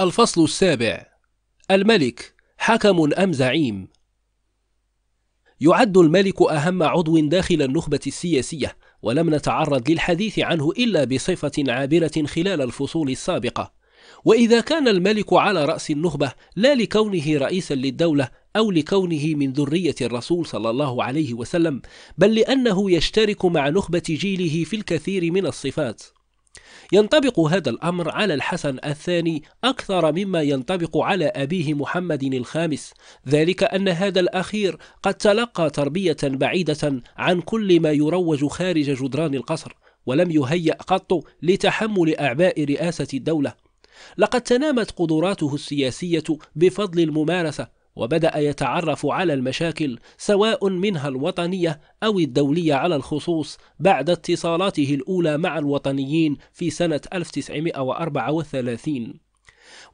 الفصل السابع الملك حكم أم زعيم يعد الملك أهم عضو داخل النخبة السياسية ولم نتعرض للحديث عنه إلا بصفة عابرة خلال الفصول السابقة وإذا كان الملك على رأس النخبة لا لكونه رئيسا للدولة أو لكونه من ذرية الرسول صلى الله عليه وسلم بل لأنه يشترك مع نخبة جيله في الكثير من الصفات ينطبق هذا الأمر على الحسن الثاني أكثر مما ينطبق على أبيه محمد الخامس ذلك أن هذا الأخير قد تلقى تربية بعيدة عن كل ما يروج خارج جدران القصر ولم يهيأ قط لتحمل أعباء رئاسة الدولة لقد تنامت قدراته السياسية بفضل الممارسة وبدأ يتعرف على المشاكل سواء منها الوطنية أو الدولية على الخصوص بعد اتصالاته الأولى مع الوطنيين في سنة 1934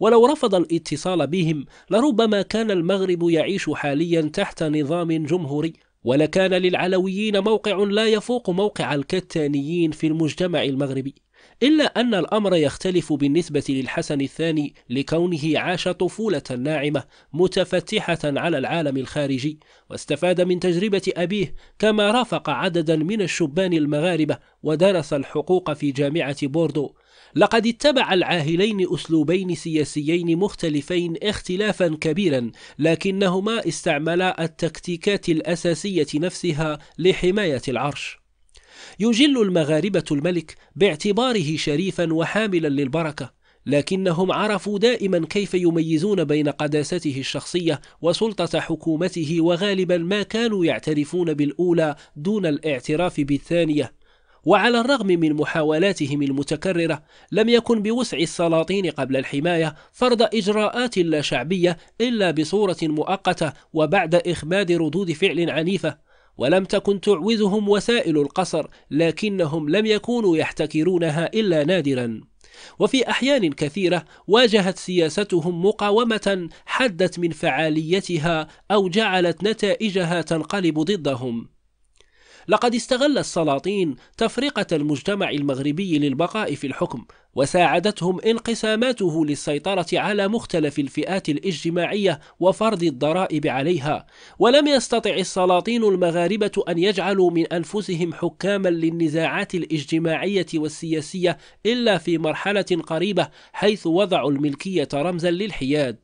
ولو رفض الاتصال بهم لربما كان المغرب يعيش حاليا تحت نظام جمهوري ولكان للعلويين موقع لا يفوق موقع الكتانيين في المجتمع المغربي إلا أن الأمر يختلف بالنسبة للحسن الثاني لكونه عاش طفولة ناعمة متفتحة على العالم الخارجي واستفاد من تجربة أبيه كما رافق عددا من الشبان المغاربة ودرس الحقوق في جامعة بوردو لقد اتبع العاهلين أسلوبين سياسيين مختلفين اختلافا كبيرا لكنهما استعملا التكتيكات الأساسية نفسها لحماية العرش يجل المغاربة الملك باعتباره شريفا وحاملا للبركة لكنهم عرفوا دائما كيف يميزون بين قداسته الشخصية وسلطة حكومته وغالبا ما كانوا يعترفون بالأولى دون الاعتراف بالثانية وعلى الرغم من محاولاتهم المتكررة لم يكن بوسع السلاطين قبل الحماية فرض إجراءات لا شعبية إلا بصورة مؤقتة وبعد إخماد ردود فعل عنيفة ولم تكن تعوزهم وسائل القصر لكنهم لم يكونوا يحتكرونها إلا نادرا وفي أحيان كثيرة واجهت سياستهم مقاومة حدت من فعاليتها أو جعلت نتائجها تنقلب ضدهم لقد استغل السلاطين تفرقة المجتمع المغربي للبقاء في الحكم وساعدتهم انقساماته للسيطرة على مختلف الفئات الاجتماعية وفرض الضرائب عليها ولم يستطع السلاطين المغاربة أن يجعلوا من أنفسهم حكاما للنزاعات الاجتماعية والسياسية إلا في مرحلة قريبة حيث وضعوا الملكية رمزا للحياد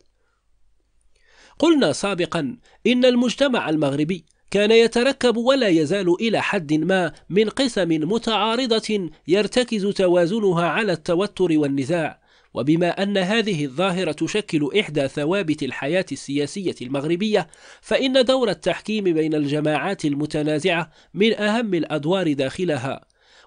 قلنا سابقا إن المجتمع المغربي كان يتركب ولا يزال إلى حد ما من قسم متعارضة يرتكز توازنها على التوتر والنزاع وبما أن هذه الظاهرة تشكل إحدى ثوابت الحياة السياسية المغربية فإن دور التحكيم بين الجماعات المتنازعة من أهم الأدوار داخلها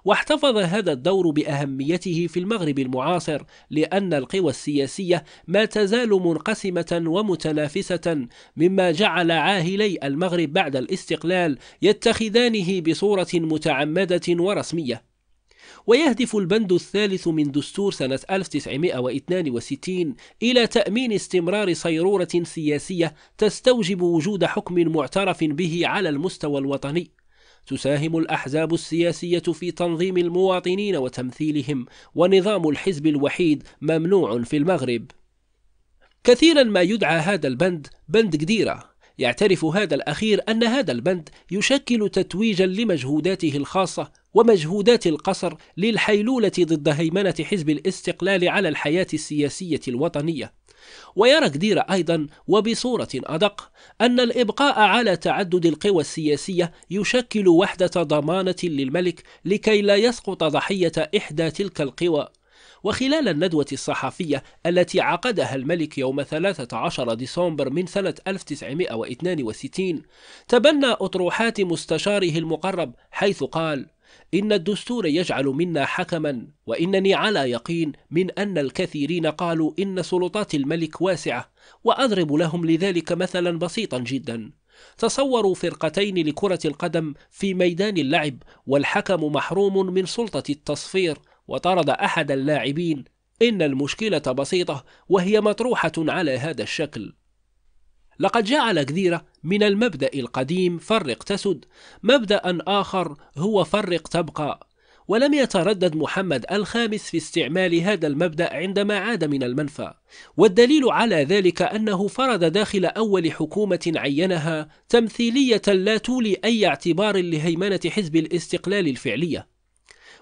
واحتفظ هذا الدور بأهميته في المغرب المعاصر لأن القوى السياسية ما تزال منقسمة ومتنافسة مما جعل عاهلي المغرب بعد الاستقلال يتخذانه بصورة متعمدة ورسمية ويهدف البند الثالث من دستور سنة 1962 إلى تأمين استمرار صيرورة سياسية تستوجب وجود حكم معترف به على المستوى الوطني تساهم الأحزاب السياسية في تنظيم المواطنين وتمثيلهم ونظام الحزب الوحيد ممنوع في المغرب كثيرا ما يدعى هذا البند بند قديره يعترف هذا الأخير أن هذا البند يشكل تتويجا لمجهوداته الخاصة ومجهودات القصر للحيلولة ضد هيمنة حزب الاستقلال على الحياة السياسية الوطنية ويرى جدير أيضا وبصورة أدق أن الإبقاء على تعدد القوى السياسية يشكل وحدة ضمانة للملك لكي لا يسقط ضحية إحدى تلك القوى وخلال الندوة الصحفية التي عقدها الملك يوم 13 ديسمبر من سنة 1962 تبنى أطروحات مستشاره المقرب حيث قال إن الدستور يجعل منا حكما وإنني على يقين من أن الكثيرين قالوا إن سلطات الملك واسعة وأضرب لهم لذلك مثلا بسيطا جدا تصوروا فرقتين لكرة القدم في ميدان اللعب والحكم محروم من سلطة التصفير وطرد أحد اللاعبين إن المشكلة بسيطة وهي مطروحة على هذا الشكل لقد جعل جديرة من المبدأ القديم فرق تسد مبدأ آخر هو فرق تبقى ولم يتردد محمد الخامس في استعمال هذا المبدأ عندما عاد من المنفى والدليل على ذلك أنه فرض داخل أول حكومة عينها تمثيلية لا تولي أي اعتبار لهيمنة حزب الاستقلال الفعلية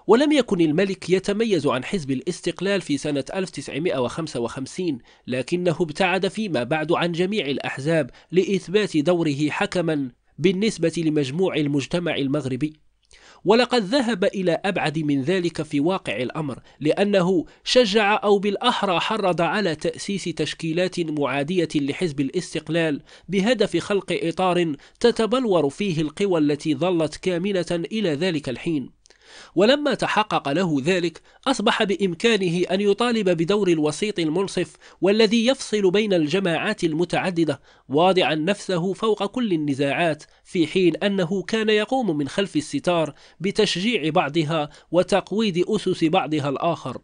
ولم يكن الملك يتميز عن حزب الاستقلال في سنة 1955 لكنه ابتعد فيما بعد عن جميع الأحزاب لإثبات دوره حكما بالنسبة لمجموع المجتمع المغربي ولقد ذهب إلى أبعد من ذلك في واقع الأمر لأنه شجع أو بالأحرى حرض على تأسيس تشكيلات معادية لحزب الاستقلال بهدف خلق إطار تتبلور فيه القوى التي ظلت كامنة إلى ذلك الحين ولما تحقق له ذلك أصبح بإمكانه أن يطالب بدور الوسيط المنصف والذي يفصل بين الجماعات المتعددة واضعا نفسه فوق كل النزاعات في حين أنه كان يقوم من خلف الستار بتشجيع بعضها وتقويض أسس بعضها الآخر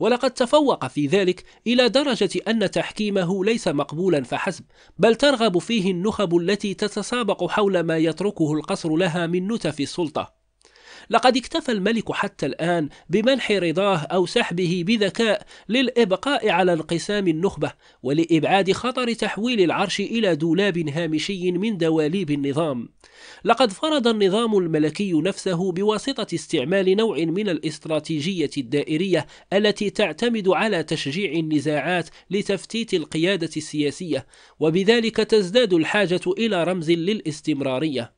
ولقد تفوق في ذلك إلى درجة أن تحكيمه ليس مقبولا فحسب بل ترغب فيه النخب التي تتسابق حول ما يتركه القصر لها من نتف السلطة لقد اكتفى الملك حتى الآن بمنح رضاه أو سحبه بذكاء للإبقاء على انقسام النخبة ولإبعاد خطر تحويل العرش إلى دولاب هامشي من دواليب النظام لقد فرض النظام الملكي نفسه بواسطة استعمال نوع من الاستراتيجية الدائرية التي تعتمد على تشجيع النزاعات لتفتيت القيادة السياسية وبذلك تزداد الحاجة إلى رمز للاستمرارية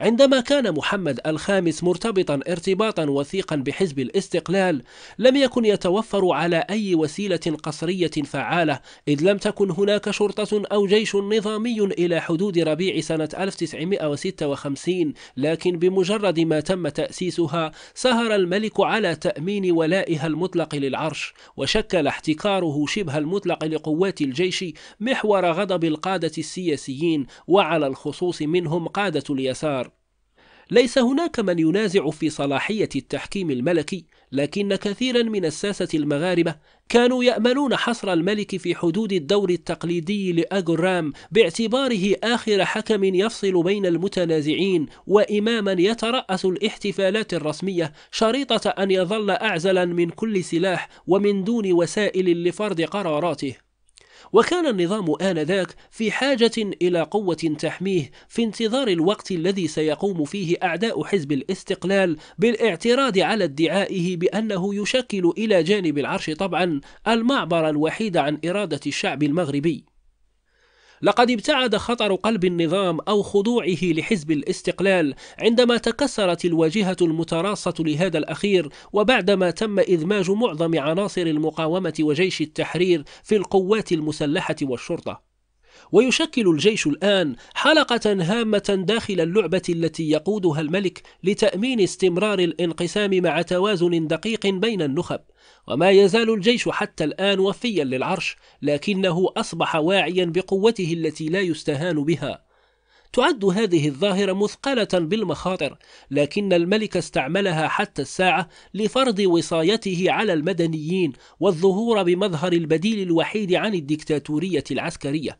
عندما كان محمد الخامس مرتبطا ارتباطا وثيقا بحزب الاستقلال لم يكن يتوفر على أي وسيلة قصرية فعالة إذ لم تكن هناك شرطة أو جيش نظامي إلى حدود ربيع سنة 1956 لكن بمجرد ما تم تأسيسها سهر الملك على تأمين ولائها المطلق للعرش وشكل احتكاره شبه المطلق لقوات الجيش محور غضب القادة السياسيين وعلى الخصوص منهم قادة اليسار ليس هناك من ينازع في صلاحية التحكيم الملكي لكن كثيرا من الساسة المغاربة كانوا يأملون حصر الملك في حدود الدور التقليدي لأغرام باعتباره آخر حكم يفصل بين المتنازعين وإماما يترأس الاحتفالات الرسمية شريطة أن يظل أعزلا من كل سلاح ومن دون وسائل لفرض قراراته وكان النظام آنذاك في حاجة إلى قوة تحميه في انتظار الوقت الذي سيقوم فيه أعداء حزب الاستقلال بالاعتراض على ادعائه بأنه يشكل إلى جانب العرش طبعا المعبر الوحيد عن إرادة الشعب المغربي لقد ابتعد خطر قلب النظام أو خضوعه لحزب الاستقلال عندما تكسرت الواجهة المتراصة لهذا الأخير وبعدما تم إدماج معظم عناصر المقاومة وجيش التحرير في القوات المسلحة والشرطة ويشكل الجيش الآن حلقة هامة داخل اللعبة التي يقودها الملك لتأمين استمرار الانقسام مع توازن دقيق بين النخب وما يزال الجيش حتى الآن وفيا للعرش لكنه أصبح واعيا بقوته التي لا يستهان بها تعد هذه الظاهرة مثقلة بالمخاطر لكن الملك استعملها حتى الساعة لفرض وصايته على المدنيين والظهور بمظهر البديل الوحيد عن الدكتاتورية العسكرية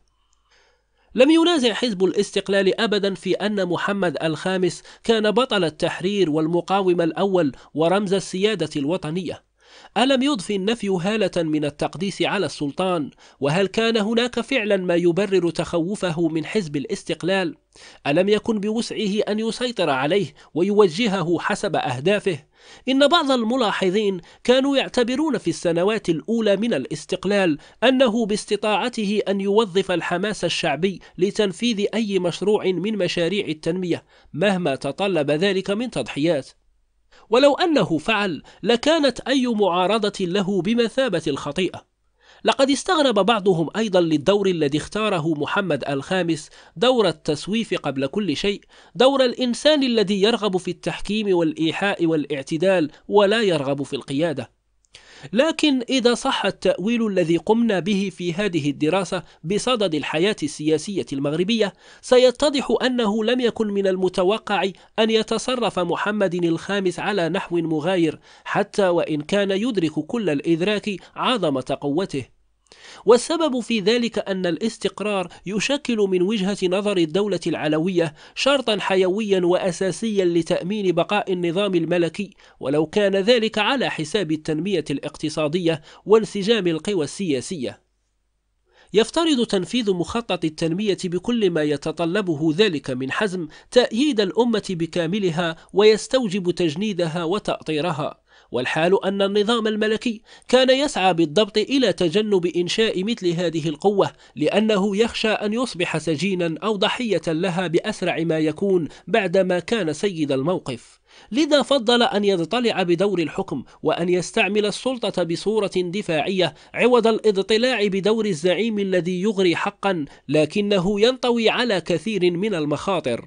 لم ينازع حزب الاستقلال أبدا في أن محمد الخامس كان بطل التحرير والمقاوم الأول ورمز السيادة الوطنية ألم يضفي النفي هالة من التقديس على السلطان وهل كان هناك فعلا ما يبرر تخوفه من حزب الاستقلال ألم يكن بوسعه أن يسيطر عليه ويوجهه حسب أهدافه إن بعض الملاحظين كانوا يعتبرون في السنوات الأولى من الاستقلال أنه باستطاعته أن يوظف الحماس الشعبي لتنفيذ أي مشروع من مشاريع التنمية مهما تطلب ذلك من تضحيات ولو أنه فعل لكانت أي معارضة له بمثابة الخطيئة لقد استغرب بعضهم أيضا للدور الذي اختاره محمد الخامس دور التسويف قبل كل شيء دور الإنسان الذي يرغب في التحكيم والإيحاء والاعتدال ولا يرغب في القيادة لكن إذا صح التأويل الذي قمنا به في هذه الدراسة بصدد الحياة السياسية المغربية سيتضح أنه لم يكن من المتوقع أن يتصرف محمد الخامس على نحو مغاير حتى وإن كان يدرك كل الإدراك عظمة قوته والسبب في ذلك أن الاستقرار يشكل من وجهة نظر الدولة العلوية شرطا حيويا وأساسيا لتأمين بقاء النظام الملكي ولو كان ذلك على حساب التنمية الاقتصادية وانسجام القوى السياسية يفترض تنفيذ مخطط التنمية بكل ما يتطلبه ذلك من حزم تأييد الأمة بكاملها ويستوجب تجنيدها وتأطيرها والحال أن النظام الملكي كان يسعى بالضبط إلى تجنب إنشاء مثل هذه القوة لأنه يخشى أن يصبح سجينا أو ضحية لها بأسرع ما يكون بعدما كان سيد الموقف لذا فضل أن يضطلع بدور الحكم وأن يستعمل السلطة بصورة دفاعية عوض الاضطلاع بدور الزعيم الذي يغري حقا لكنه ينطوي على كثير من المخاطر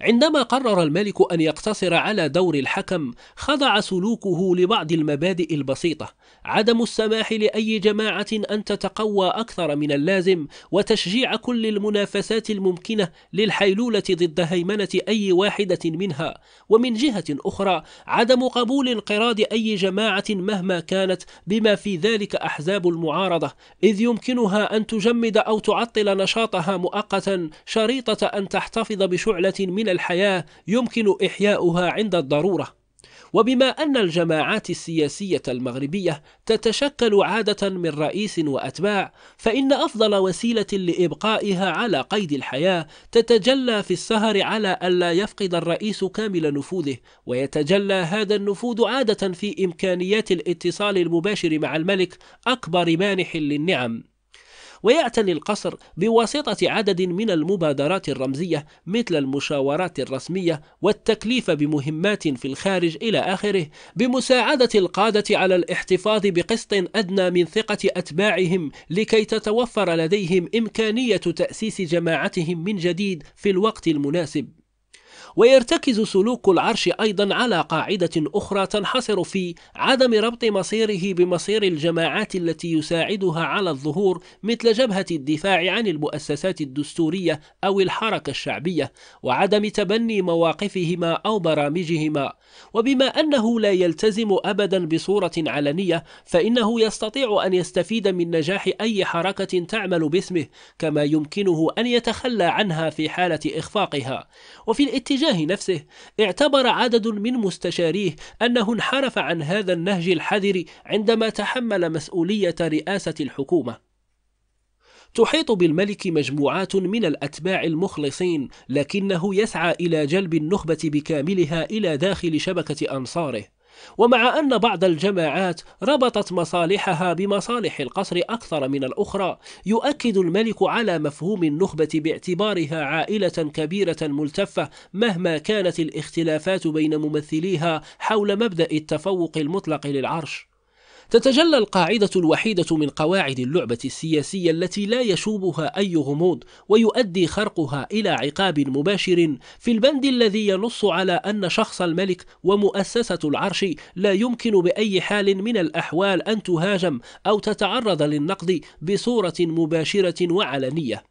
عندما قرر الملك أن يقتصر على دور الحكم خضع سلوكه لبعض المبادئ البسيطة عدم السماح لأي جماعة أن تتقوى أكثر من اللازم وتشجيع كل المنافسات الممكنة للحيلولة ضد هيمنة أي واحدة منها ومن جهة أخرى عدم قبول انقراض أي جماعة مهما كانت بما في ذلك أحزاب المعارضة إذ يمكنها أن تجمد أو تعطل نشاطها مؤقتا شريطة أن تحتفظ بشعلة من الحياة يمكن إحياؤها عند الضرورة وبما أن الجماعات السياسية المغربية تتشكل عادة من رئيس وأتباع، فإن أفضل وسيلة لإبقائها على قيد الحياة تتجلى في السهر على ألا يفقد الرئيس كامل نفوذه، ويتجلى هذا النفوذ عادة في إمكانيات الاتصال المباشر مع الملك أكبر مانح للنعم، ويعتني القصر بواسطة عدد من المبادرات الرمزية مثل المشاورات الرسمية والتكليف بمهمات في الخارج إلى آخره بمساعدة القادة على الاحتفاظ بقسط أدنى من ثقة أتباعهم لكي تتوفر لديهم إمكانية تأسيس جماعتهم من جديد في الوقت المناسب ويرتكز سلوك العرش أيضا على قاعدة أخرى تنحصر في عدم ربط مصيره بمصير الجماعات التي يساعدها على الظهور مثل جبهة الدفاع عن المؤسسات الدستورية أو الحركة الشعبية وعدم تبني مواقفهما أو برامجهما وبما أنه لا يلتزم أبدا بصورة علنية فإنه يستطيع أن يستفيد من نجاح أي حركة تعمل باسمه كما يمكنه أن يتخلى عنها في حالة إخفاقها وفي الاتجاه باتجاه نفسه اعتبر عدد من مستشاريه أنه انحرف عن هذا النهج الحذر عندما تحمل مسؤولية رئاسة الحكومة تحيط بالملك مجموعات من الأتباع المخلصين لكنه يسعى إلى جلب النخبة بكاملها إلى داخل شبكة أنصاره ومع أن بعض الجماعات ربطت مصالحها بمصالح القصر أكثر من الأخرى يؤكد الملك على مفهوم النخبة باعتبارها عائلة كبيرة ملتفة مهما كانت الاختلافات بين ممثليها حول مبدأ التفوق المطلق للعرش تتجلى القاعدة الوحيدة من قواعد اللعبة السياسية التي لا يشوبها أي غموض ويؤدي خرقها إلى عقاب مباشر في البند الذي ينص على أن شخص الملك ومؤسسة العرش لا يمكن بأي حال من الأحوال أن تهاجم أو تتعرض للنقد بصورة مباشرة وعلنية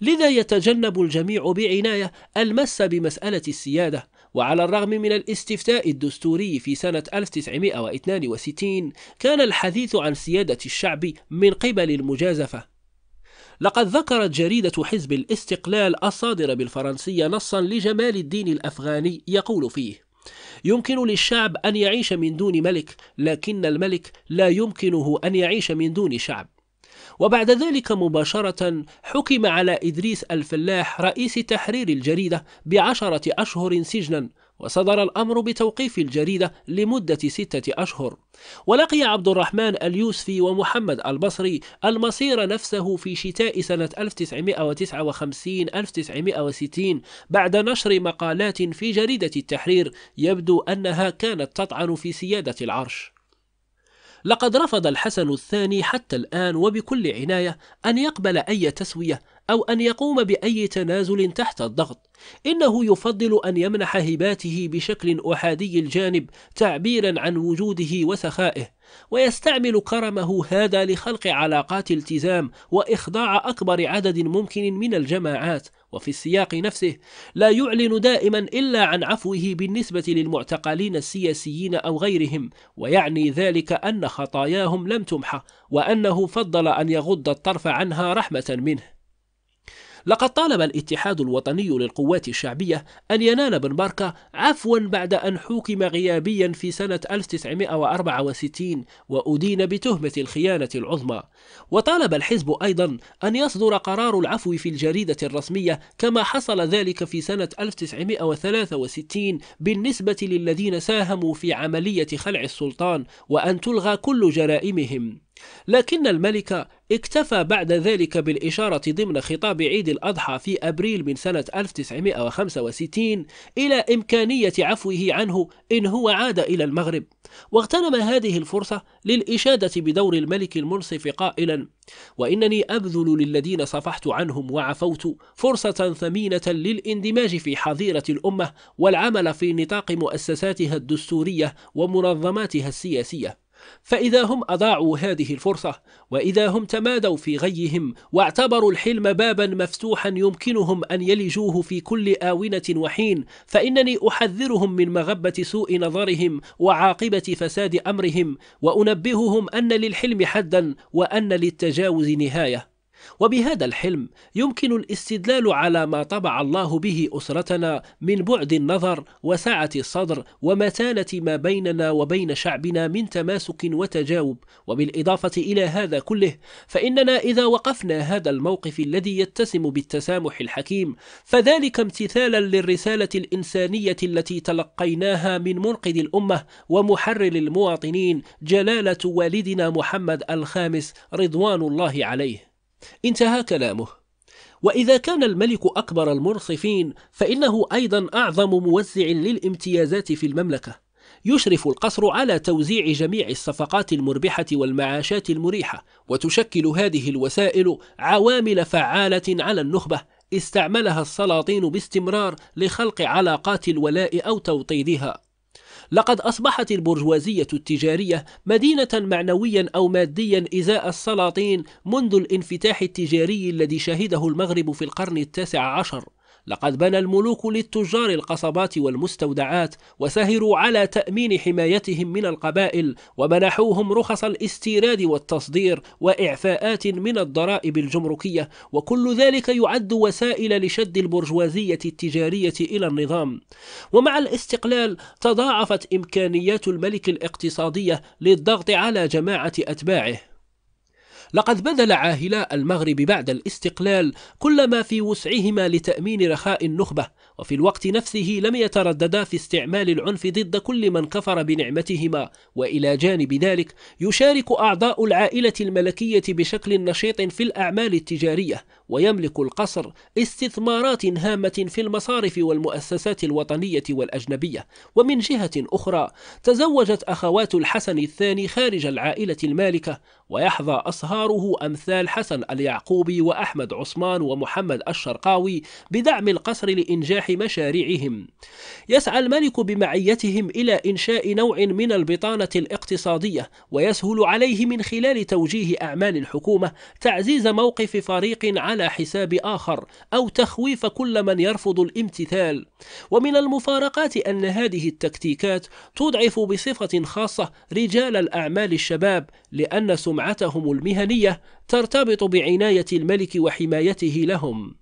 لذا يتجنب الجميع بعناية المس بمسألة السيادة وعلى الرغم من الاستفتاء الدستوري في سنة 1962 كان الحديث عن سيادة الشعب من قبل المجازفة لقد ذكرت جريدة حزب الاستقلال الصادرة بالفرنسية نصا لجمال الدين الأفغاني يقول فيه يمكن للشعب أن يعيش من دون ملك لكن الملك لا يمكنه أن يعيش من دون شعب وبعد ذلك مباشرة حكم على إدريس الفلاح رئيس تحرير الجريدة بعشرة أشهر سجنا وصدر الأمر بتوقيف الجريدة لمدة ستة أشهر ولقي عبد الرحمن اليوسفي ومحمد البصري المصير نفسه في شتاء سنة 1959-1960 بعد نشر مقالات في جريدة التحرير يبدو أنها كانت تطعن في سيادة العرش لقد رفض الحسن الثاني حتى الآن وبكل عناية أن يقبل أي تسوية أو أن يقوم بأي تنازل تحت الضغط إنه يفضل أن يمنح هباته بشكل أحادي الجانب تعبيرا عن وجوده وسخائه ويستعمل كرمه هذا لخلق علاقات التزام وإخضاع أكبر عدد ممكن من الجماعات وفي السياق نفسه لا يعلن دائما إلا عن عفوه بالنسبة للمعتقلين السياسيين أو غيرهم ويعني ذلك أن خطاياهم لم تمحى وأنه فضل أن يغض الطرف عنها رحمة منه لقد طالب الاتحاد الوطني للقوات الشعبية أن ينال بن بركة عفوا بعد أن حكم غيابيا في سنة 1964 وأدين بتهمة الخيانة العظمى وطالب الحزب أيضا أن يصدر قرار العفو في الجريدة الرسمية كما حصل ذلك في سنة 1963 بالنسبة للذين ساهموا في عملية خلع السلطان وأن تلغى كل جرائمهم لكن الملك اكتفى بعد ذلك بالإشارة ضمن خطاب عيد الأضحى في أبريل من سنة 1965 إلى إمكانية عفوه عنه إن هو عاد إلى المغرب واغتنم هذه الفرصة للإشادة بدور الملك المنصف قائلا وإنني أبذل للذين صفحت عنهم وعفوت فرصة ثمينة للاندماج في حظيرة الأمة والعمل في نطاق مؤسساتها الدستورية ومنظماتها السياسية فإذا هم أضاعوا هذه الفرصة وإذا هم تمادوا في غيهم واعتبروا الحلم بابا مفتوحا يمكنهم أن يلجوه في كل آونة وحين فإنني أحذرهم من مغبة سوء نظرهم وعاقبة فساد أمرهم وأنبههم أن للحلم حدا وأن للتجاوز نهاية وبهذا الحلم يمكن الاستدلال على ما طبع الله به أسرتنا من بعد النظر وسعة الصدر ومتانة ما بيننا وبين شعبنا من تماسك وتجاوب وبالإضافة إلى هذا كله فإننا إذا وقفنا هذا الموقف الذي يتسم بالتسامح الحكيم فذلك امتثالا للرسالة الإنسانية التي تلقيناها من منقذ الأمة ومحرر المواطنين جلالة والدنا محمد الخامس رضوان الله عليه انتهى كلامه وإذا كان الملك أكبر المرصفين فإنه أيضا أعظم موزع للامتيازات في المملكة يشرف القصر على توزيع جميع الصفقات المربحة والمعاشات المريحة وتشكل هذه الوسائل عوامل فعالة على النخبة استعملها السلاطين باستمرار لخلق علاقات الولاء أو توطيدها لقد أصبحت البرجوازية التجارية مدينة معنويا أو ماديا إزاء السلاطين منذ الانفتاح التجاري الذي شهده المغرب في القرن التاسع عشر لقد بنى الملوك للتجار القصبات والمستودعات وسهروا على تأمين حمايتهم من القبائل ومنحوهم رخص الاستيراد والتصدير وإعفاءات من الضرائب الجمركية وكل ذلك يعد وسائل لشد البرجوازية التجارية إلى النظام ومع الاستقلال تضاعفت إمكانيات الملك الاقتصادية للضغط على جماعة أتباعه لقد بذل عاهلاء المغرب بعد الاستقلال كل ما في وسعهما لتأمين رخاء النخبة وفي الوقت نفسه لم يترددا في استعمال العنف ضد كل من كفر بنعمتهما وإلى جانب ذلك يشارك أعضاء العائلة الملكية بشكل نشيط في الأعمال التجارية ويملك القصر استثمارات هامة في المصارف والمؤسسات الوطنية والأجنبية ومن جهة أخرى تزوجت أخوات الحسن الثاني خارج العائلة المالكة ويحظى أصهاره أمثال حسن اليعقوبي وأحمد عثمان ومحمد الشرقاوي بدعم القصر لإنجاح مشاريعهم يسعى الملك بمعيتهم إلى إنشاء نوع من البطانة الاقتصادية ويسهل عليه من خلال توجيه أعمال الحكومة تعزيز موقف فريق عن على حساب آخر أو تخويف كل من يرفض الامتثال ومن المفارقات أن هذه التكتيكات تضعف بصفة خاصة رجال الأعمال الشباب لأن سمعتهم المهنية ترتبط بعناية الملك وحمايته لهم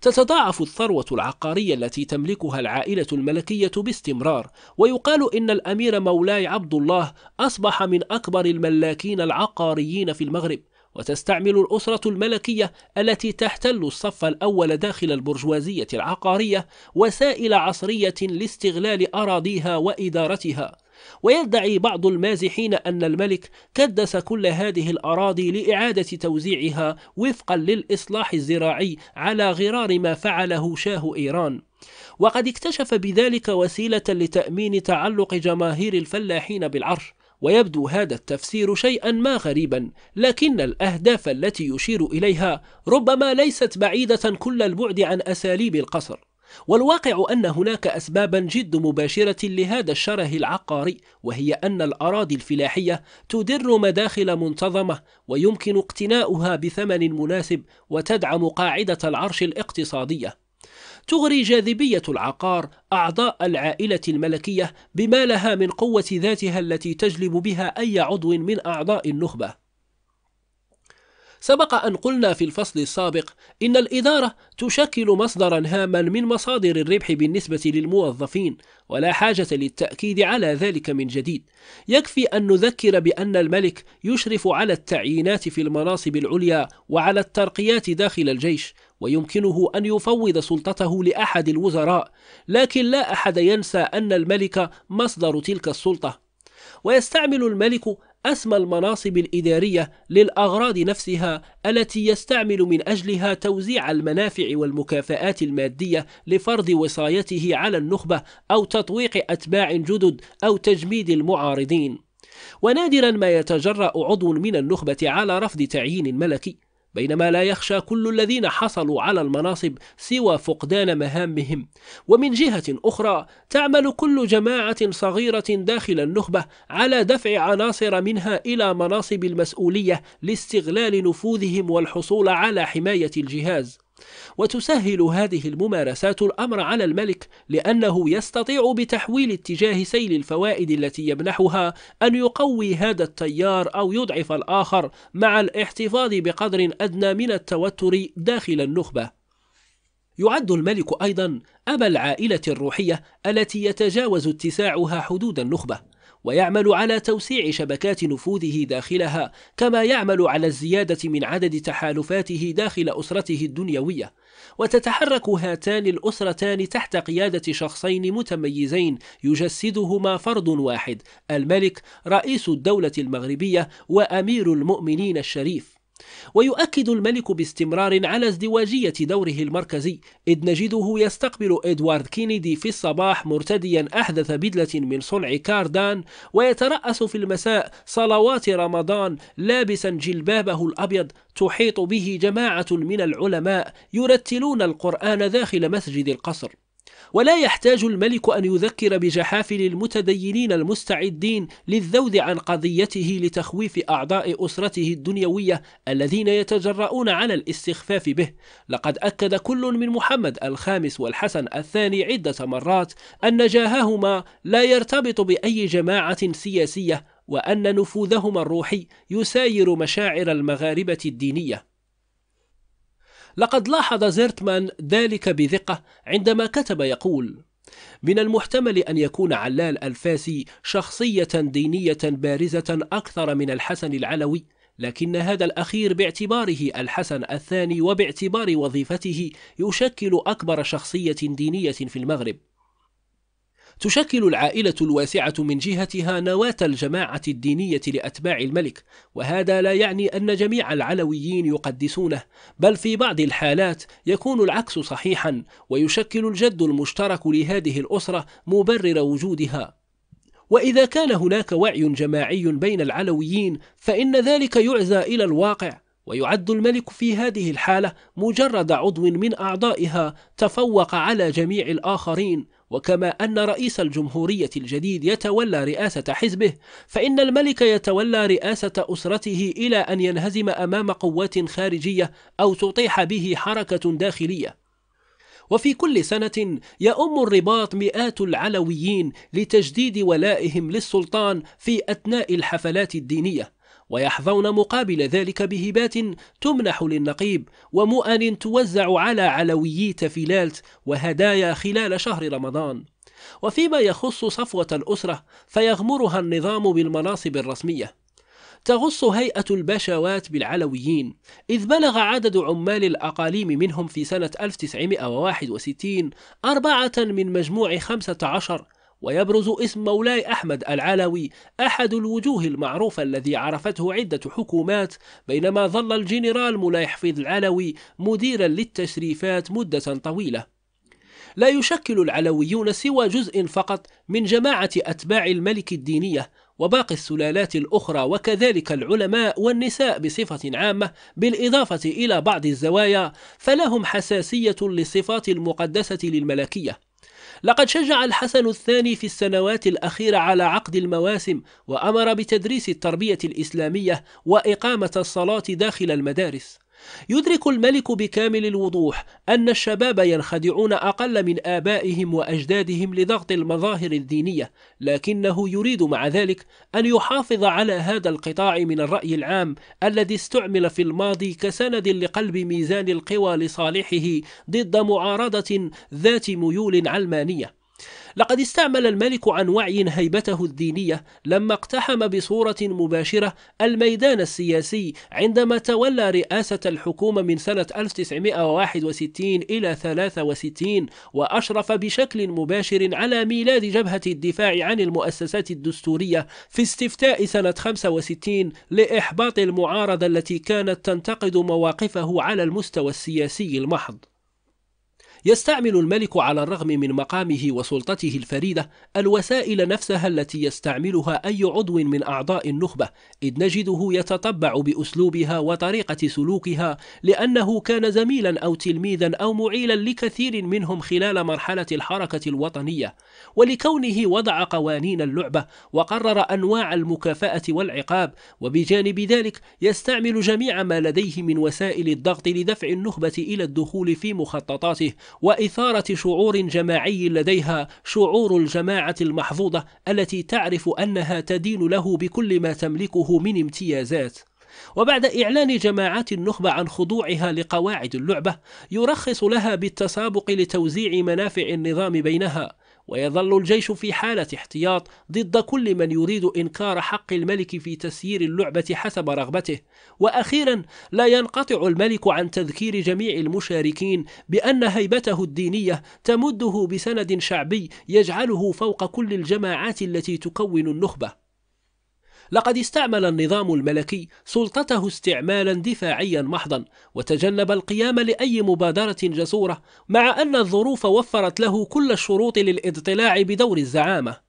تتضاعف الثروة العقارية التي تملكها العائلة الملكية باستمرار، ويقال إن الأمير مولاي عبد الله أصبح من أكبر الملاكين العقاريين في المغرب، وتستعمل الأسرة الملكية التي تحتل الصف الأول داخل البرجوازية العقارية وسائل عصرية لاستغلال أراضيها وإدارتها ويدعي بعض المازحين أن الملك كدس كل هذه الأراضي لإعادة توزيعها وفقا للإصلاح الزراعي على غرار ما فعله شاه إيران وقد اكتشف بذلك وسيلة لتأمين تعلق جماهير الفلاحين بالعرش ويبدو هذا التفسير شيئا ما غريبا لكن الأهداف التي يشير إليها ربما ليست بعيدة كل البعد عن أساليب القصر والواقع أن هناك أسبابا جد مباشرة لهذا الشره العقاري وهي أن الأراضي الفلاحية تدر مداخل منتظمة ويمكن اقتناؤها بثمن مناسب وتدعم قاعدة العرش الاقتصادية تغري جاذبية العقار أعضاء العائلة الملكية بما لها من قوة ذاتها التي تجلب بها أي عضو من أعضاء النخبة سبق أن قلنا في الفصل السابق إن الإدارة تشكل مصدرا هاما من مصادر الربح بالنسبة للموظفين ولا حاجة للتأكيد على ذلك من جديد يكفي أن نذكر بأن الملك يشرف على التعيينات في المناصب العليا وعلى الترقيات داخل الجيش ويمكنه أن يفوض سلطته لأحد الوزراء لكن لا أحد ينسى أن الملك مصدر تلك السلطة ويستعمل الملك أسمى المناصب الإدارية للأغراض نفسها التي يستعمل من أجلها توزيع المنافع والمكافآت المادية لفرض وصايته على النخبة أو تطويق أتباع جدد أو تجميد المعارضين ونادرا ما يتجرأ عضو من النخبة على رفض تعيين ملكي بينما لا يخشى كل الذين حصلوا على المناصب سوى فقدان مهامهم ومن جهة أخرى تعمل كل جماعة صغيرة داخل النخبة على دفع عناصر منها إلى مناصب المسؤولية لاستغلال نفوذهم والحصول على حماية الجهاز وتسهل هذه الممارسات الأمر على الملك لأنه يستطيع بتحويل اتجاه سيل الفوائد التي يمنحها أن يقوي هذا التيار أو يضعف الآخر مع الاحتفاظ بقدر أدنى من التوتر داخل النخبة يعد الملك أيضا أبا العائلة الروحية التي يتجاوز اتساعها حدود النخبة ويعمل على توسيع شبكات نفوذه داخلها كما يعمل على الزيادة من عدد تحالفاته داخل أسرته الدنيوية وتتحرك هاتان الأسرتان تحت قيادة شخصين متميزين يجسدهما فرد واحد الملك رئيس الدولة المغربية وأمير المؤمنين الشريف ويؤكد الملك باستمرار على ازدواجية دوره المركزي إذ نجده يستقبل إدوارد كينيدي في الصباح مرتديا أحدث بدلة من صنع كاردان ويترأس في المساء صلوات رمضان لابسا جلبابه الأبيض تحيط به جماعة من العلماء يرتلون القرآن داخل مسجد القصر ولا يحتاج الملك أن يذكر بجحافل المتدينين المستعدين للذود عن قضيته لتخويف أعضاء أسرته الدنيوية الذين يتجرؤون على الاستخفاف به لقد أكد كل من محمد الخامس والحسن الثاني عدة مرات أن جاههما لا يرتبط بأي جماعة سياسية وأن نفوذهما الروحي يساير مشاعر المغاربة الدينية لقد لاحظ زيرتمان ذلك بدقة عندما كتب يقول من المحتمل أن يكون علال الفاسي شخصية دينية بارزة أكثر من الحسن العلوي لكن هذا الأخير باعتباره الحسن الثاني وباعتبار وظيفته يشكل أكبر شخصية دينية في المغرب تشكل العائلة الواسعة من جهتها نواة الجماعة الدينية لأتباع الملك وهذا لا يعني أن جميع العلويين يقدسونه بل في بعض الحالات يكون العكس صحيحا ويشكل الجد المشترك لهذه الأسرة مبرر وجودها وإذا كان هناك وعي جماعي بين العلويين فإن ذلك يعزى إلى الواقع ويعد الملك في هذه الحالة مجرد عضو من أعضائها تفوق على جميع الآخرين وكما أن رئيس الجمهورية الجديد يتولى رئاسة حزبه فإن الملك يتولى رئاسة أسرته إلى أن ينهزم أمام قوات خارجية أو تطيح به حركة داخلية وفي كل سنة يؤم الرباط مئات العلويين لتجديد ولائهم للسلطان في أثناء الحفلات الدينية ويحظون مقابل ذلك بهبات تمنح للنقيب ومؤن توزع على علويي تفيلالت وهدايا خلال شهر رمضان وفيما يخص صفوة الأسرة فيغمرها النظام بالمناصب الرسمية تغص هيئة البشوات بالعلويين إذ بلغ عدد عمال الأقاليم منهم في سنة 1961 أربعة من مجموع 15 ويبرز اسم مولاي أحمد العلوي أحد الوجوه المعروفة الذي عرفته عدة حكومات بينما ظل الجنرال مولاي حفيظ العلوي مديرا للتشريفات مدة طويلة لا يشكل العلويون سوى جزء فقط من جماعة أتباع الملك الدينية وباقي السلالات الأخرى وكذلك العلماء والنساء بصفة عامة بالإضافة إلى بعض الزوايا فلهم حساسية للصفات المقدسة للملكية لقد شجع الحسن الثاني في السنوات الأخيرة على عقد المواسم وأمر بتدريس التربية الإسلامية وإقامة الصلاة داخل المدارس يدرك الملك بكامل الوضوح أن الشباب ينخدعون أقل من آبائهم وأجدادهم لضغط المظاهر الدينية لكنه يريد مع ذلك أن يحافظ على هذا القطاع من الرأي العام الذي استعمل في الماضي كسند لقلب ميزان القوى لصالحه ضد معارضة ذات ميول علمانية لقد استعمل الملك عن وعي هيبته الدينية لما اقتحم بصورة مباشرة الميدان السياسي عندما تولى رئاسة الحكومة من سنة 1961 إلى 63 وأشرف بشكل مباشر على ميلاد جبهة الدفاع عن المؤسسات الدستورية في استفتاء سنة 65 لإحباط المعارضة التي كانت تنتقد مواقفه على المستوى السياسي المحض يستعمل الملك على الرغم من مقامه وسلطته الفريدة الوسائل نفسها التي يستعملها أي عضو من أعضاء النخبة إذ نجده يتطبع بأسلوبها وطريقة سلوكها لأنه كان زميلا أو تلميذا أو معيلا لكثير منهم خلال مرحلة الحركة الوطنية ولكونه وضع قوانين اللعبة وقرر أنواع المكافأة والعقاب وبجانب ذلك يستعمل جميع ما لديه من وسائل الضغط لدفع النخبة إلى الدخول في مخططاته وإثارة شعور جماعي لديها شعور الجماعة المحظوظة التي تعرف أنها تدين له بكل ما تملكه من امتيازات وبعد إعلان جماعات النخبة عن خضوعها لقواعد اللعبة يرخص لها بالتسابق لتوزيع منافع النظام بينها ويظل الجيش في حالة احتياط ضد كل من يريد إنكار حق الملك في تسيير اللعبة حسب رغبته وأخيرا لا ينقطع الملك عن تذكير جميع المشاركين بأن هيبته الدينية تمده بسند شعبي يجعله فوق كل الجماعات التي تكون النخبة لقد استعمل النظام الملكي سلطته استعمالا دفاعيا محضا وتجنب القيام لأي مبادرة جسورة مع أن الظروف وفرت له كل الشروط للاضطلاع بدور الزعامة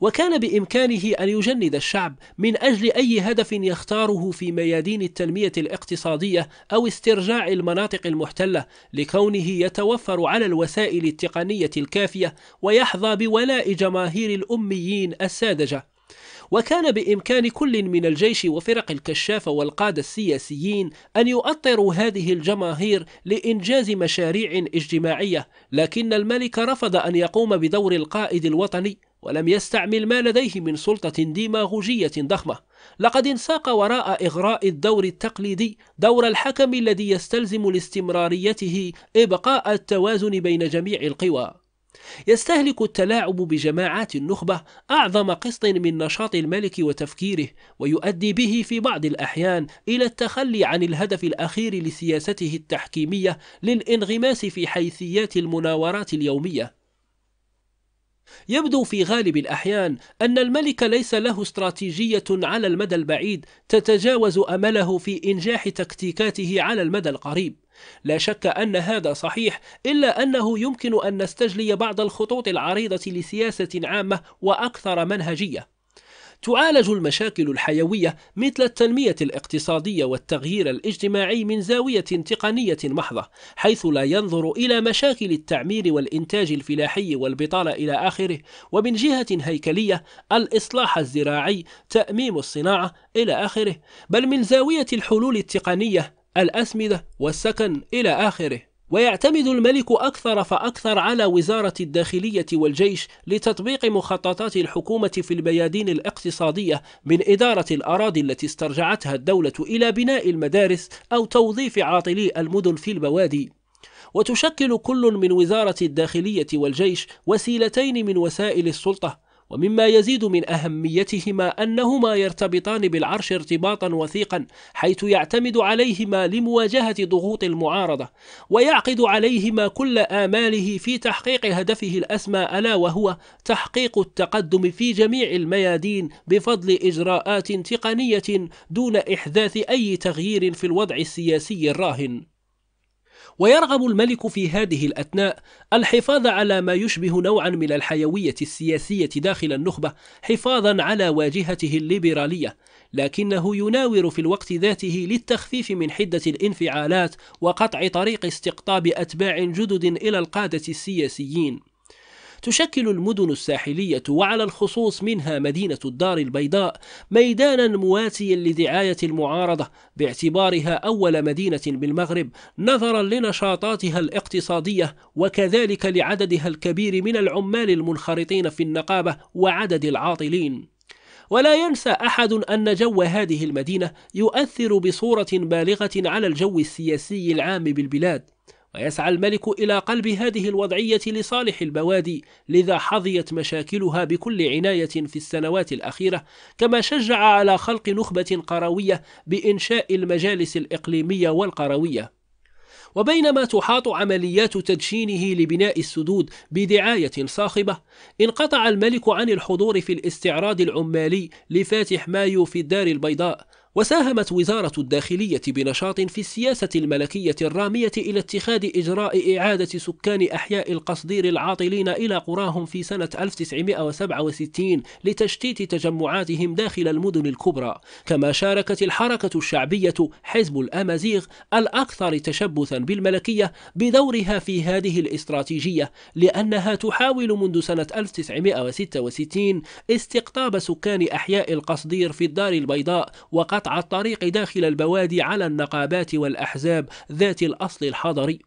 وكان بإمكانه أن يجند الشعب من أجل أي هدف يختاره في ميادين التنمية الاقتصادية أو استرجاع المناطق المحتلة لكونه يتوفر على الوسائل التقنية الكافية ويحظى بولاء جماهير الأميين الساذجة وكان بإمكان كل من الجيش وفرق الكشافة والقادة السياسيين أن يؤطروا هذه الجماهير لإنجاز مشاريع اجتماعية لكن الملك رفض أن يقوم بدور القائد الوطني ولم يستعمل ما لديه من سلطة ديماغوجية ضخمة لقد انساق وراء إغراء الدور التقليدي دور الحكم الذي يستلزم لاستمراريته إبقاء التوازن بين جميع القوى يستهلك التلاعب بجماعات النخبة أعظم قسط من نشاط الملك وتفكيره ويؤدي به في بعض الأحيان إلى التخلي عن الهدف الأخير لسياسته التحكيمية للانغماس في حيثيات المناورات اليومية يبدو في غالب الأحيان أن الملك ليس له استراتيجية على المدى البعيد تتجاوز أمله في إنجاح تكتيكاته على المدى القريب لا شك أن هذا صحيح إلا أنه يمكن أن نستجلي بعض الخطوط العريضة لسياسة عامة وأكثر منهجية تعالج المشاكل الحيوية مثل التنمية الاقتصادية والتغيير الاجتماعي من زاوية تقنية محضة حيث لا ينظر إلى مشاكل التعمير والإنتاج الفلاحي والبطالة إلى آخره ومن جهة هيكلية الإصلاح الزراعي تأميم الصناعة إلى آخره بل من زاوية الحلول التقنية الأسمدة والسكن إلى آخره ويعتمد الملك أكثر فأكثر على وزارة الداخلية والجيش لتطبيق مخططات الحكومة في البيادين الاقتصادية من إدارة الأراضي التي استرجعتها الدولة إلى بناء المدارس أو توظيف عاطلي المدن في البوادي وتشكل كل من وزارة الداخلية والجيش وسيلتين من وسائل السلطة ومما يزيد من أهميتهما أنهما يرتبطان بالعرش ارتباطا وثيقا حيث يعتمد عليهما لمواجهة ضغوط المعارضة ويعقد عليهما كل آماله في تحقيق هدفه الأسمى ألا وهو تحقيق التقدم في جميع الميادين بفضل إجراءات تقنية دون إحداث أي تغيير في الوضع السياسي الراهن ويرغب الملك في هذه الأثناء الحفاظ على ما يشبه نوعا من الحيوية السياسية داخل النخبة حفاظا على واجهته الليبرالية لكنه يناور في الوقت ذاته للتخفيف من حدة الانفعالات وقطع طريق استقطاب أتباع جدد إلى القادة السياسيين تشكل المدن الساحلية وعلى الخصوص منها مدينة الدار البيضاء ميدانا مواتيا لدعاية المعارضة باعتبارها أول مدينة بالمغرب نظرا لنشاطاتها الاقتصادية وكذلك لعددها الكبير من العمال المنخرطين في النقابة وعدد العاطلين ولا ينسى أحد أن جو هذه المدينة يؤثر بصورة بالغة على الجو السياسي العام بالبلاد ويسعى الملك إلى قلب هذه الوضعية لصالح البوادي لذا حظيت مشاكلها بكل عناية في السنوات الأخيرة كما شجع على خلق نخبة قروية بإنشاء المجالس الإقليمية والقروية وبينما تحاط عمليات تدشينه لبناء السدود بدعاية صاخبة انقطع الملك عن الحضور في الاستعراض العمالي لفاتح مايو في الدار البيضاء وساهمت وزارة الداخلية بنشاط في السياسة الملكية الرامية إلى اتخاذ إجراء إعادة سكان أحياء القصدير العاطلين إلى قراهم في سنة 1967 لتشتيت تجمعاتهم داخل المدن الكبرى كما شاركت الحركة الشعبية حزب الأمازيغ الأكثر تشبثا بالملكية بدورها في هذه الاستراتيجية لأنها تحاول منذ سنة 1966 استقطاب سكان أحياء القصدير في الدار البيضاء وقطع الطريق داخل البوادي على النقابات والأحزاب ذات الأصل الحضري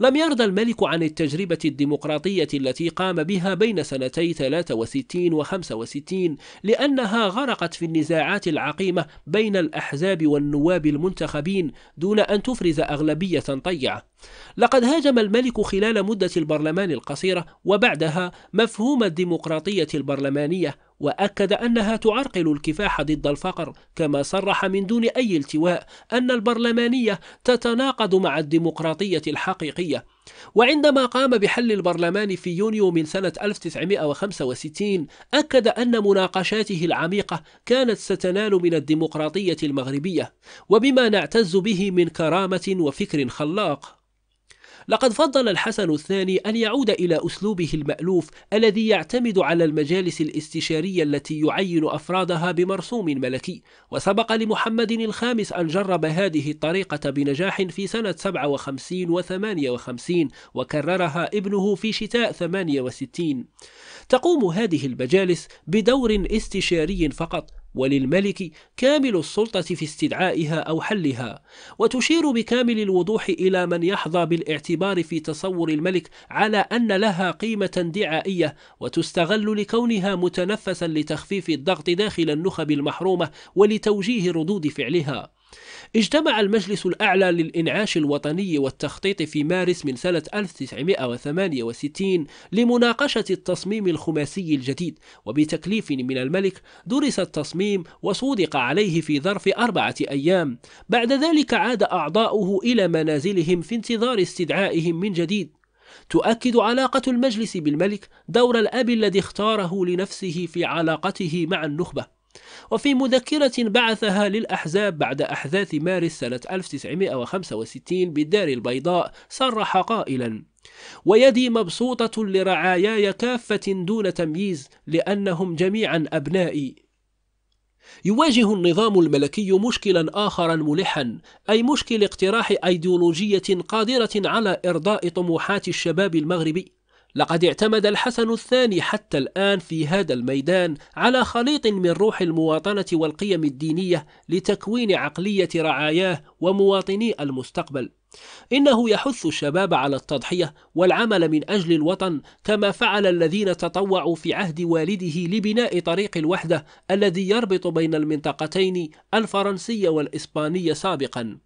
لم يرضى الملك عن التجربة الديمقراطية التي قام بها بين سنتي 63 و 65 لأنها غرقت في النزاعات العقيمة بين الأحزاب والنواب المنتخبين دون أن تفرز أغلبية طيعة لقد هاجم الملك خلال مدة البرلمان القصيرة وبعدها مفهوم الديمقراطية البرلمانية وأكد أنها تعرقل الكفاح ضد الفقر كما صرح من دون أي التواء أن البرلمانية تتناقض مع الديمقراطية الحقيقية وعندما قام بحل البرلمان في يونيو من سنة 1965 أكد أن مناقشاته العميقة كانت ستنال من الديمقراطية المغربية وبما نعتز به من كرامة وفكر خلاق لقد فضل الحسن الثاني أن يعود إلى أسلوبه المألوف الذي يعتمد على المجالس الاستشارية التي يعين أفرادها بمرسوم ملكي وسبق لمحمد الخامس أن جرب هذه الطريقة بنجاح في سنة 57 و 58 وكررها ابنه في شتاء 68 تقوم هذه المجالس بدور استشاري فقط وللملك كامل السلطة في استدعائها أو حلها، وتشير بكامل الوضوح إلى من يحظى بالاعتبار في تصور الملك على أن لها قيمة دعائية، وتستغل لكونها متنفسا لتخفيف الضغط داخل النخب المحرومة ولتوجيه ردود فعلها. اجتمع المجلس الأعلى للإنعاش الوطني والتخطيط في مارس من سنة 1968 لمناقشة التصميم الخماسي الجديد وبتكليف من الملك درس التصميم وصودق عليه في ظرف أربعة أيام بعد ذلك عاد أعضاؤه إلى منازلهم في انتظار استدعائهم من جديد تؤكد علاقة المجلس بالملك دور الأب الذي اختاره لنفسه في علاقته مع النخبة وفي مذكرة بعثها للأحزاب بعد أحداث مارس سنة 1965 بالدار البيضاء صرح قائلا ويدي مبسوطة لرعاياي كافة دون تمييز لأنهم جميعا أبنائي يواجه النظام الملكي مشكلا آخرا ملحا أي مشكل اقتراح أيديولوجية قادرة على إرضاء طموحات الشباب المغربي لقد اعتمد الحسن الثاني حتى الآن في هذا الميدان على خليط من روح المواطنة والقيم الدينية لتكوين عقلية رعاياه ومواطني المستقبل إنه يحث الشباب على التضحية والعمل من أجل الوطن كما فعل الذين تطوعوا في عهد والده لبناء طريق الوحدة الذي يربط بين المنطقتين الفرنسية والإسبانية سابقا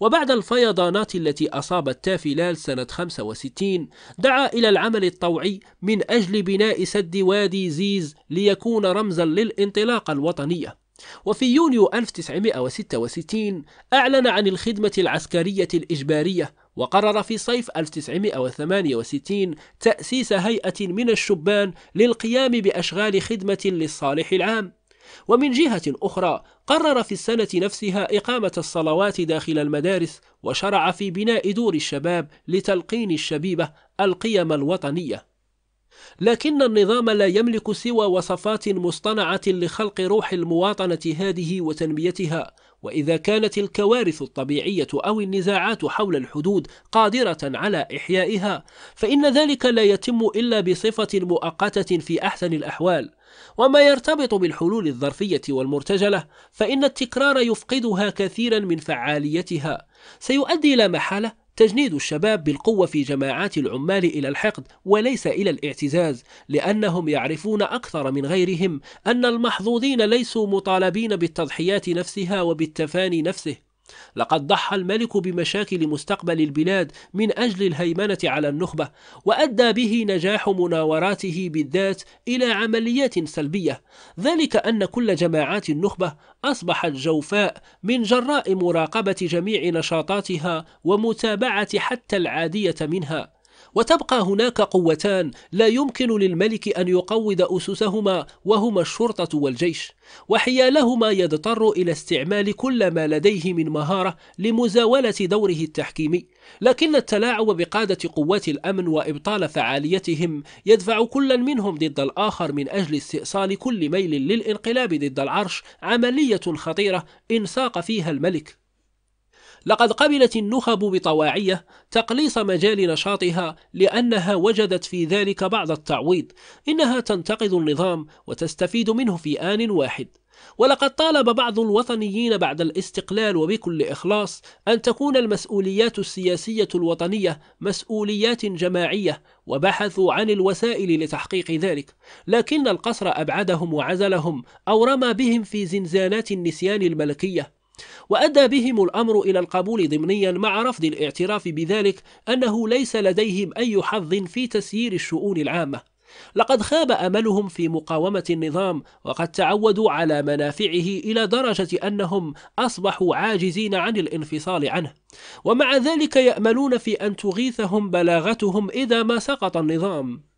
وبعد الفيضانات التي أصابت تافيلال سنة 65 دعا إلى العمل الطوعي من أجل بناء سد وادي زيز ليكون رمزا للانطلاقة الوطنية وفي يونيو 1966 أعلن عن الخدمة العسكرية الإجبارية وقرر في صيف 1968 تأسيس هيئة من الشبان للقيام بأشغال خدمة للصالح العام ومن جهة أخرى قرر في السنة نفسها إقامة الصلوات داخل المدارس وشرع في بناء دور الشباب لتلقين الشبيبة القيم الوطنية لكن النظام لا يملك سوى وصفات مصطنعة لخلق روح المواطنة هذه وتنميتها وإذا كانت الكوارث الطبيعية أو النزاعات حول الحدود قادرة على إحيائها فإن ذلك لا يتم إلا بصفة مؤقتة في أحسن الأحوال وما يرتبط بالحلول الظرفية والمرتجلة فإن التكرار يفقدها كثيرا من فعاليتها سيؤدي لا محالة تجنيد الشباب بالقوة في جماعات العمال إلى الحقد وليس إلى الاعتزاز لأنهم يعرفون أكثر من غيرهم أن المحظوظين ليسوا مطالبين بالتضحيات نفسها وبالتفاني نفسه لقد ضحى الملك بمشاكل مستقبل البلاد من أجل الهيمنة على النخبة وأدى به نجاح مناوراته بالذات إلى عمليات سلبية ذلك أن كل جماعات النخبة أصبحت جوفاء من جراء مراقبة جميع نشاطاتها ومتابعة حتى العادية منها وتبقى هناك قوتان لا يمكن للملك أن يقود أسسهما وهما الشرطة والجيش وحيالهما يضطر إلى استعمال كل ما لديه من مهارة لمزاولة دوره التحكيمي لكن التلاعب بقادة قوات الأمن وإبطال فعاليتهم يدفع كل منهم ضد الآخر من أجل استئصال كل ميل للانقلاب ضد العرش عملية خطيرة إن ساق فيها الملك لقد قبلت النخب بطواعية تقليص مجال نشاطها لأنها وجدت في ذلك بعض التعويض إنها تنتقد النظام وتستفيد منه في آن واحد ولقد طالب بعض الوطنيين بعد الاستقلال وبكل إخلاص أن تكون المسؤوليات السياسية الوطنية مسؤوليات جماعية وبحثوا عن الوسائل لتحقيق ذلك لكن القصر أبعدهم وعزلهم أو رمى بهم في زنزانات النسيان الملكية وأدى بهم الأمر إلى القبول ضمنيا مع رفض الاعتراف بذلك أنه ليس لديهم أي حظ في تسيير الشؤون العامة لقد خاب أملهم في مقاومة النظام وقد تعودوا على منافعه إلى درجة أنهم أصبحوا عاجزين عن الانفصال عنه ومع ذلك يأملون في أن تغيثهم بلاغتهم إذا ما سقط النظام